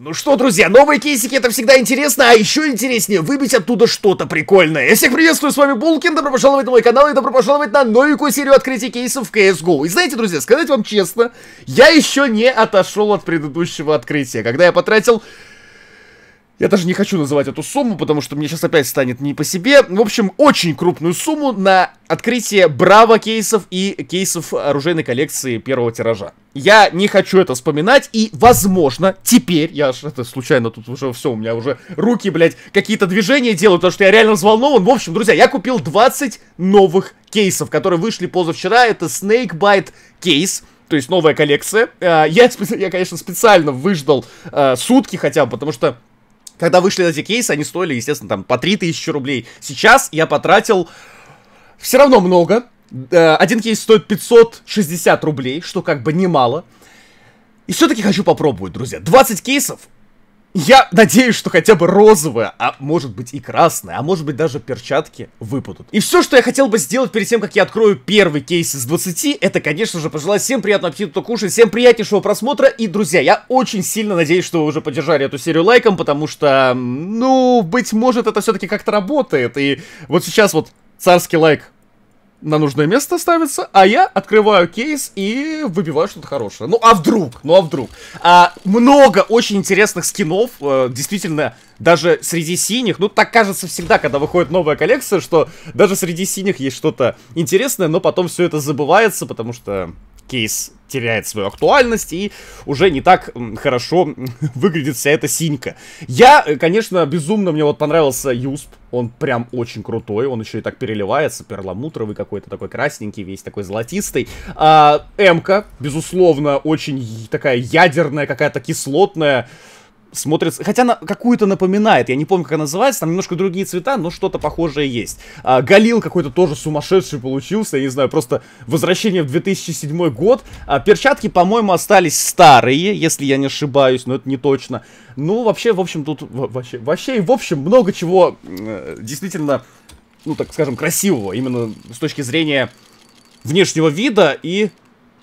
Ну что, друзья, новые кейсики это всегда интересно, а еще интереснее выбить оттуда что-то прикольное. Я всех приветствую, с вами Булкин, добро пожаловать на мой канал и добро пожаловать на новенькую серию открытий кейсов в CSGO. И знаете, друзья, сказать вам честно, я еще не отошел от предыдущего открытия, когда я потратил... Я даже не хочу называть эту сумму, потому что мне сейчас опять станет не по себе. В общем, очень крупную сумму на открытие Браво кейсов и кейсов оружейной коллекции первого тиража. Я не хочу это вспоминать, и, возможно, теперь, я же это случайно тут уже все, у меня уже руки, блядь, какие-то движения делают, потому что я реально взволнован. В общем, друзья, я купил 20 новых кейсов, которые вышли позавчера. Это Snakebite кейс то есть новая коллекция. Э, я, я конечно, специально выждал э, сутки хотя бы, потому что когда вышли эти кейсы, они стоили, естественно, там по 3000 рублей. Сейчас я потратил все равно много, Э, один кейс стоит 560 рублей, что как бы немало. И все-таки хочу попробовать, друзья. 20 кейсов. Я надеюсь, что хотя бы розовые, а может быть и красные, а может быть даже перчатки выпадут. И все, что я хотел бы сделать перед тем, как я открою первый кейс из 20, это, конечно же, пожелать всем приятного аппетита, кто кушает, всем приятнейшего просмотра. И, друзья, я очень сильно надеюсь, что вы уже поддержали эту серию лайком, потому что, ну, быть может, это все-таки как-то работает. И вот сейчас вот царский лайк на нужное место ставится, а я открываю кейс и выбиваю что-то хорошее. Ну а вдруг? Ну а вдруг? А, много очень интересных скинов, э, действительно, даже среди синих, ну так кажется всегда, когда выходит новая коллекция, что даже среди синих есть что-то интересное, но потом все это забывается, потому что кейс теряет свою актуальность и уже не так хорошо выглядит вся эта синька. Я, э, конечно, безумно, мне вот понравился Юсп, он прям очень крутой, он еще и так переливается, перламутровый какой-то такой красненький, весь такой золотистый. А, Эмка, безусловно, очень такая ядерная, какая-то кислотная, смотрится... Хотя она какую-то напоминает, я не помню, как она называется, там немножко другие цвета, но что-то похожее есть. А, Галил какой-то тоже сумасшедший получился, я не знаю, просто возвращение в 2007 год. А, перчатки, по-моему, остались старые, если я не ошибаюсь, но это не точно. Ну, вообще, в общем, тут... Вообще, вообще и в общем, много чего э, действительно, ну, так скажем, красивого, именно с точки зрения внешнего вида и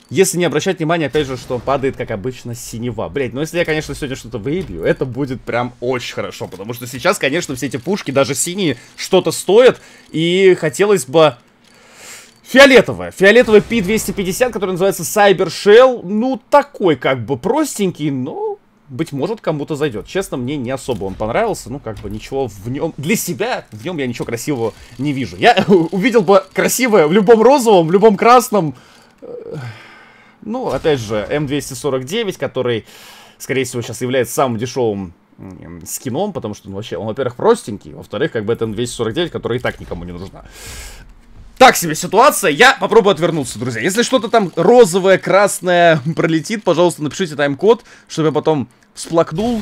если не обращать внимания, опять же, что падает, как обычно, синева. Блять, ну если я, конечно, сегодня что-то выбью, это будет прям очень хорошо. Потому что сейчас, конечно, все эти пушки, даже синие, что-то стоят. И хотелось бы... Фиолетовая. Фиолетовая P250, которая называется Cyber Shell. Ну, такой как бы простенький, но быть может, кому-то зайдет. Честно, мне не особо он понравился. Ну, как бы ничего в нем... Для себя в нем я ничего красивого не вижу. Я увидел бы красивое в любом розовом, в любом красном... Э, ну, опять же, М249, который, скорее всего, сейчас является самым дешевым скином, потому что, ну, вообще, он, во-первых, простенький, во-вторых, как бы это М249, которая и так никому не нужна. Так себе ситуация, я попробую отвернуться, друзья. Если что-то там розовое, красное пролетит, пожалуйста, напишите тайм-код, чтобы я потом всплакнул.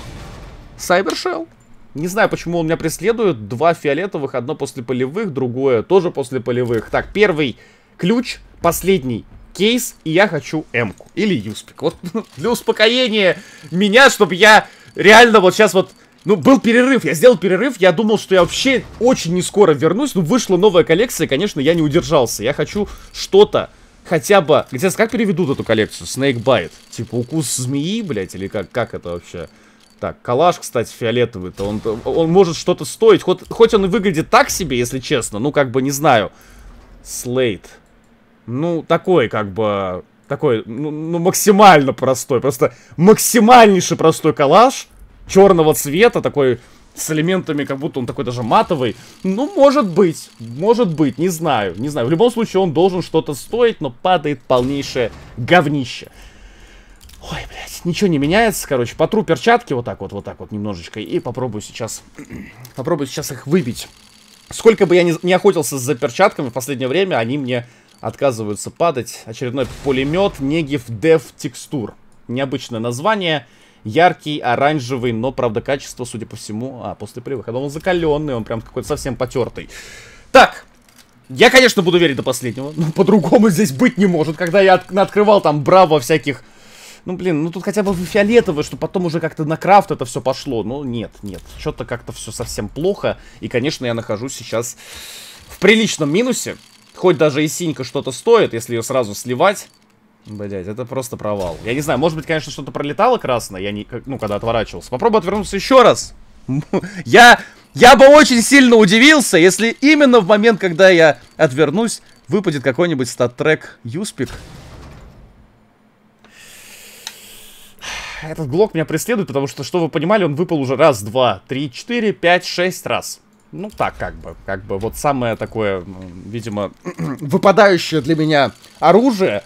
Сайбершелл. Не знаю, почему он меня преследует. Два фиолетовых, одно после полевых, другое тоже после полевых. Так, первый ключ, последний кейс, и я хочу М-ку. Или Юспик. Вот ну, для успокоения меня, чтобы я реально вот сейчас вот... Ну, был перерыв, я сделал перерыв, я думал, что я вообще очень не скоро вернусь, но ну, вышла новая коллекция, конечно, я не удержался. Я хочу что-то, хотя бы... Где, как переведут эту коллекцию? Снейкбайт. Типа укус змеи, блядь, или как, как это вообще? Так, калаш, кстати, фиолетовый-то, он, он может что-то стоить. Хоть, хоть он и выглядит так себе, если честно, ну, как бы, не знаю. Слейт ну, такой, как бы, такой, ну, ну максимально простой, просто максимальнейший простой коллаж черного цвета, такой с элементами, как будто он такой даже матовый. Ну, может быть, может быть, не знаю, не знаю. В любом случае, он должен что-то стоить, но падает полнейшее говнище. Ой, блядь, ничего не меняется, короче. Потру перчатки вот так вот, вот так вот немножечко. И попробую сейчас, попробую сейчас их выбить. Сколько бы я ни, не охотился за перчатками в последнее время, они мне отказываются падать. Очередной пулемет Негив Дев Текстур. Необычное название. Яркий, оранжевый, но, правда, качество, судя по всему... А, после привыхода он закаленный, он прям какой-то совсем потертый. Так, я, конечно, буду верить до последнего, но по-другому здесь быть не может. Когда я от открывал там браво всяких... Ну, блин, ну тут хотя бы фиолетовый, что потом уже как-то на крафт это все пошло. Ну, нет, нет. Что-то как-то все совсем плохо. И, конечно, я нахожусь сейчас в приличном минусе. Хоть даже и синька что-то стоит, если ее сразу сливать. Блять, это просто провал. Я не знаю, может быть, конечно, что-то пролетало красное, я не, ну, когда отворачивался. Попробую отвернуться еще раз. Я, я бы очень сильно удивился, если именно в момент, когда я отвернусь, выпадет какой-нибудь стат-трек Юспик. Этот блок меня преследует, потому что, что вы понимали, он выпал уже раз, два, три, четыре, пять, шесть раз. Ну, так как бы. Как бы вот самое такое, видимо, выпадающее для меня оружие.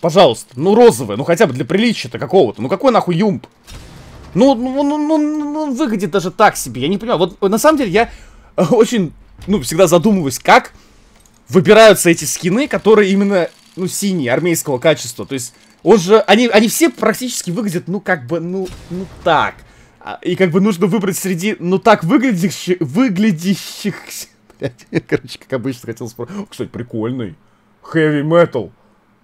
Пожалуйста, ну розовое, ну хотя бы для приличия-то какого-то. Ну какой нахуй юмб? Ну, ну, ну, ну, ну, выглядит даже так себе, я не понимаю. Вот на самом деле я очень, ну, всегда задумываюсь, как выбираются эти скины, которые именно, ну, синие, армейского качества. То есть, он же, они, они все практически выглядят, ну, как бы, ну, ну так. А, и как бы нужно выбрать среди, ну так выглядящих, выглядящих... короче, как обычно хотел спросить. Кстати, прикольный. Heavy metal.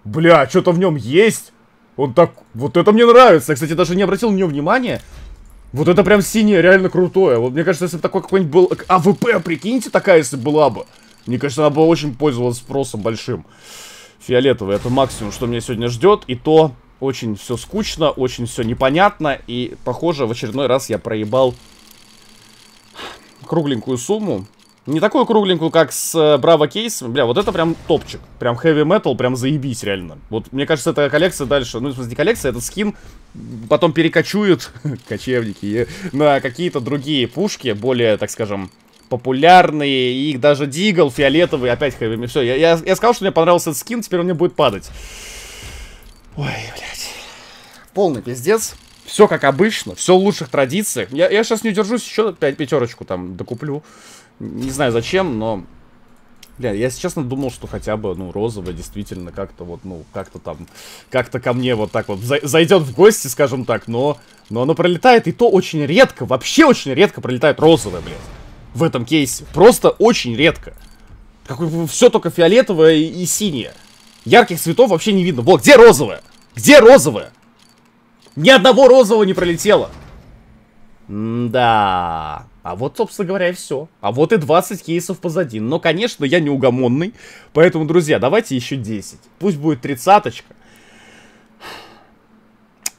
Бля, что-то в нем есть. Он так... Вот это мне нравится. Я, кстати, даже не обратил на него внимания. Вот это прям синее, реально крутое. Вот мне кажется, если бы такой какой-нибудь был... АВП, а прикиньте, такая, если была бы. Мне кажется, она бы очень пользовалась спросом большим. Фиолетовый, это максимум, что меня сегодня ждет. И то... Очень все скучно, очень все непонятно. И, похоже, в очередной раз я проебал кругленькую сумму. Не такую кругленькую, как с Браво э, Кейс. Бля, вот это прям топчик. Прям хэви метал, прям заебись, реально. Вот, мне кажется, эта коллекция дальше... Ну, в смысле, не коллекция, этот скин потом перекочует, кочевники, на какие-то другие пушки, более, так скажем, популярные, и даже Дигл, фиолетовый, опять хэви. Все, я, я, я сказал, что мне понравился этот скин, теперь он мне будет падать. Ой, блядь. Полный пиздец. Все как обычно, все в лучших традициях. Я, я сейчас не держусь, еще пять пятерочку там докуплю. Не знаю зачем, но... Бля, я, если честно, думал, что хотя бы, ну, розовая действительно как-то вот, ну, как-то там, как-то ко мне вот так вот зайдет в гости, скажем так, но, но оно пролетает, и то очень редко, вообще очень редко пролетает розовая, блядь, в этом кейсе. Просто очень редко. Как, все только фиолетовое и, и синее. Ярких цветов вообще не видно. Вот, где розовая? Где розовая? Ни одного розового не пролетело. М да. А вот, собственно говоря, и все. А вот и 20 кейсов позади. Но, конечно, я неугомонный. Поэтому, друзья, давайте еще 10. Пусть будет тридцаточка.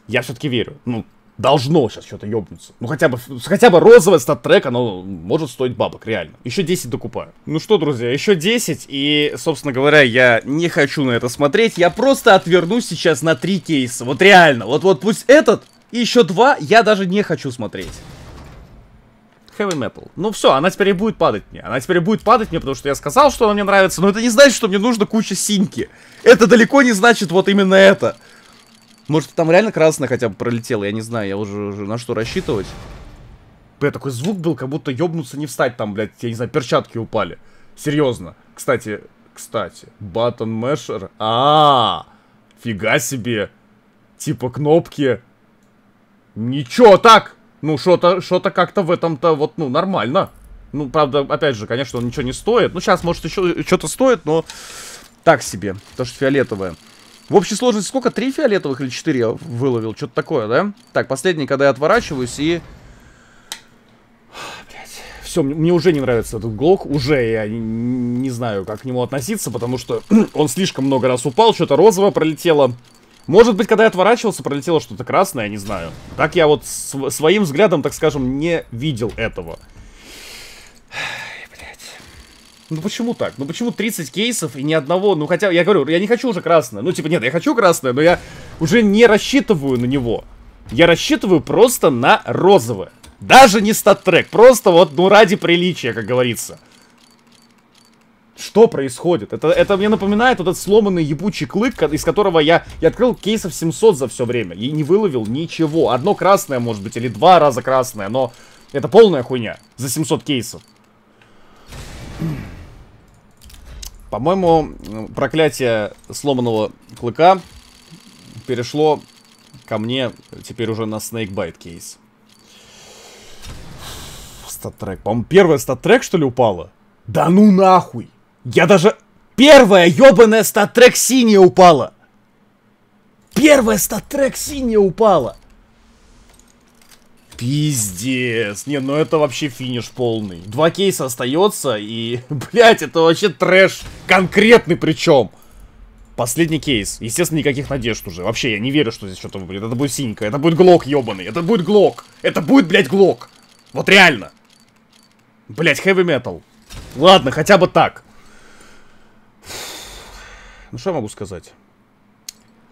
Я все-таки верю. Ну, должно сейчас что-то ёбнуться. Ну хотя бы, хотя бы розовый стат-трек, оно может стоить бабок, реально. Еще 10 докупаю. Ну что, друзья, еще 10, и, собственно говоря, я не хочу на это смотреть. Я просто отвернусь сейчас на три кейса. Вот реально, вот, вот пусть этот и еще два я даже не хочу смотреть. Heavy Metal. Ну все, она теперь и будет падать мне. Она теперь и будет падать мне, потому что я сказал, что она мне нравится, но это не значит, что мне нужно куча синьки. Это далеко не значит вот именно это. Может, там реально красная хотя бы пролетела, я не знаю, я уже, уже на что рассчитывать. Бля, такой звук был, как будто ёбнуться не встать там, блядь, я не знаю, перчатки упали. Серьезно. Кстати, кстати, батон мешер. А, -а, а, фига себе. Типа кнопки. Ничего так. Ну, что-то, что-то как-то в этом-то вот, ну, нормально. Ну, правда, опять же, конечно, он ничего не стоит. Ну, сейчас, может, еще э, что-то стоит, но так себе. то что фиолетовое. В общей сложности сколько? Три фиолетовых или четыре я выловил? Что-то такое, да? Так, последний, когда я отворачиваюсь и... Все, мне уже не нравится этот глок. Уже я не знаю, как к нему относиться, потому что он слишком много раз упал, что-то розовое пролетело. Может быть, когда я отворачивался, пролетело что-то красное, я не знаю. Так я вот своим взглядом, так скажем, не видел этого. Ну почему так? Ну почему 30 кейсов и ни одного? Ну хотя, я говорю, я не хочу уже красное. Ну типа нет, я хочу красное, но я уже не рассчитываю на него. Я рассчитываю просто на розовое. Даже не стат-трек, просто вот, ну ради приличия, как говорится. Что происходит? Это, это мне напоминает этот сломанный ебучий клык, из которого я, я открыл кейсов 700 за все время и не выловил ничего. Одно красное, может быть, или два раза красное, но это полная хуйня за 700 кейсов. По-моему, проклятие сломанного клыка перешло ко мне теперь уже на Snakebite кейс. Статрек. По-моему, первая статрек, что ли, упала? Да ну нахуй! Я даже... Первая ёбаная статрек синяя упала! Первая статрек синяя упала! Пиздец. Не, ну это вообще финиш полный. Два кейса остается и, блять, это вообще трэш. Конкретный причем. Последний кейс. Естественно, никаких надежд уже. Вообще, я не верю, что здесь что-то будет. Это будет синька, Это будет глок, ебаный. Это будет глок. Это будет, блядь, глок. Вот реально. Блять, хэви метал. Ладно, хотя бы так. Ну что я могу сказать?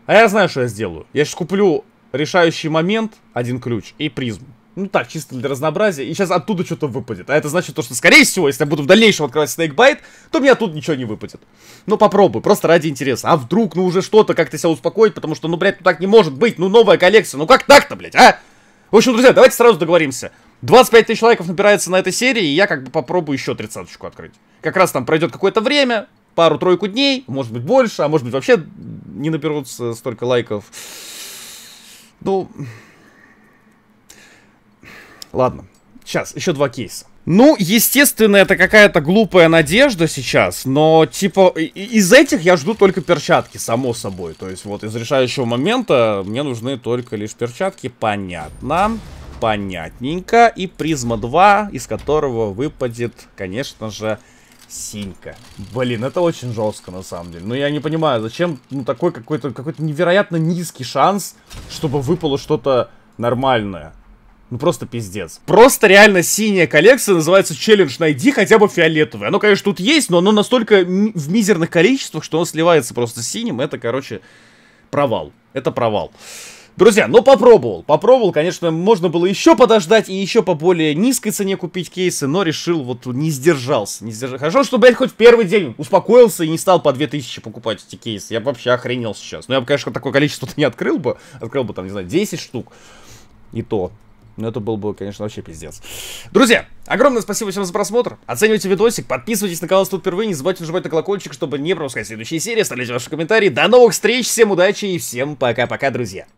А я знаю, что я сделаю. Я сейчас куплю решающий момент, один ключ и призму. Ну так, чисто для разнообразия. И сейчас оттуда что-то выпадет. А это значит то, что, скорее всего, если я буду в дальнейшем открывать Снейкбайт, то меня тут ничего не выпадет. Ну попробуй, просто ради интереса. А вдруг, ну уже что-то как-то себя успокоить, потому что, ну, блядь, ну так не может быть. Ну новая коллекция, ну как так-то, блядь, а? В общем, друзья, давайте сразу договоримся. 25 тысяч лайков набирается на этой серии, и я как бы попробую еще тридцаточку открыть. Как раз там пройдет какое-то время, пару-тройку дней, может быть больше, а может быть вообще не наберутся столько лайков. Ну, Ладно, сейчас, еще два кейса. Ну, естественно, это какая-то глупая надежда сейчас, но, типа, из этих я жду только перчатки, само собой. То есть, вот, из решающего момента мне нужны только лишь перчатки, понятно, понятненько. И призма 2, из которого выпадет, конечно же, синька. Блин, это очень жестко, на самом деле. Но ну, я не понимаю, зачем, ну, такой какой-то какой, -то, какой -то невероятно низкий шанс, чтобы выпало что-то нормальное. Ну просто пиздец. Просто реально синяя коллекция называется челлендж найди хотя бы фиолетовый. Оно, конечно, тут есть, но оно настолько в мизерных количествах, что оно сливается просто синим. Это, короче, провал. Это провал. Друзья, ну попробовал. Попробовал, конечно, можно было еще подождать и еще по более низкой цене купить кейсы, но решил, вот не сдержался. Не сдержался. Хорошо, что, блядь, хоть в первый день успокоился и не стал по 2000 покупать эти кейсы. Я вообще охренел сейчас. Ну, я бы, конечно, такое количество не открыл бы. Открыл бы, там, не знаю, 10 штук. И то. Ну это был бы, конечно, вообще пиздец. Друзья, огромное спасибо всем за просмотр. Оценивайте видосик, подписывайтесь на канал, если тут впервые. Не забывайте нажимать на колокольчик, чтобы не пропускать следующие серии. Оставляйте ваши комментарии. До новых встреч, всем удачи и всем пока-пока, друзья.